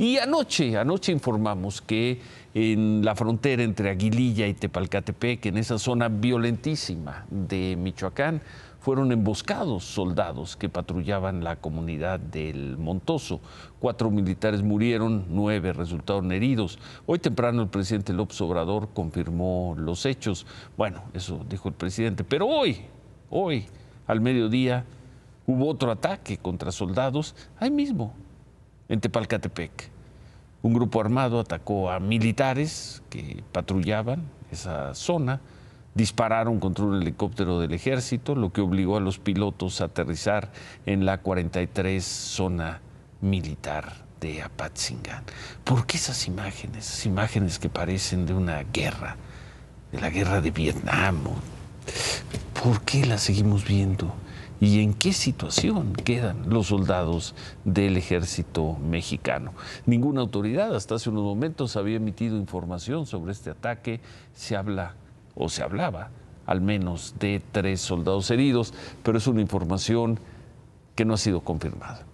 Y anoche, anoche informamos que en la frontera entre Aguililla y Tepalcatepec, en esa zona violentísima de Michoacán, fueron emboscados soldados que patrullaban la comunidad del Montoso. Cuatro militares murieron, nueve resultaron heridos. Hoy temprano el presidente López Obrador confirmó los hechos. Bueno, eso dijo el presidente. Pero hoy, hoy, al mediodía, hubo otro ataque contra soldados, ahí mismo, en Tepalcatepec. Un grupo armado atacó a militares que patrullaban esa zona, dispararon contra un helicóptero del ejército, lo que obligó a los pilotos a aterrizar en la 43 zona militar de Apatzingán. ¿Por qué esas imágenes, esas imágenes que parecen de una guerra, de la guerra de Vietnam ¿por qué la seguimos viendo? ¿Y en qué situación quedan los soldados del ejército mexicano? Ninguna autoridad hasta hace unos momentos había emitido información sobre este ataque. Se habla o se hablaba al menos de tres soldados heridos, pero es una información que no ha sido confirmada.